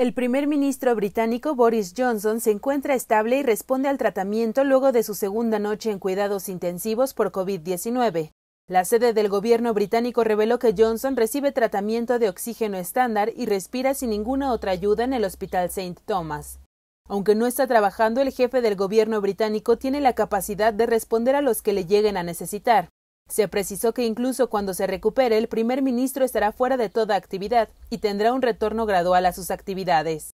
El primer ministro británico Boris Johnson se encuentra estable y responde al tratamiento luego de su segunda noche en cuidados intensivos por COVID-19. La sede del gobierno británico reveló que Johnson recibe tratamiento de oxígeno estándar y respira sin ninguna otra ayuda en el Hospital St. Thomas. Aunque no está trabajando, el jefe del gobierno británico tiene la capacidad de responder a los que le lleguen a necesitar. Se precisó que incluso cuando se recupere, el primer ministro estará fuera de toda actividad y tendrá un retorno gradual a sus actividades.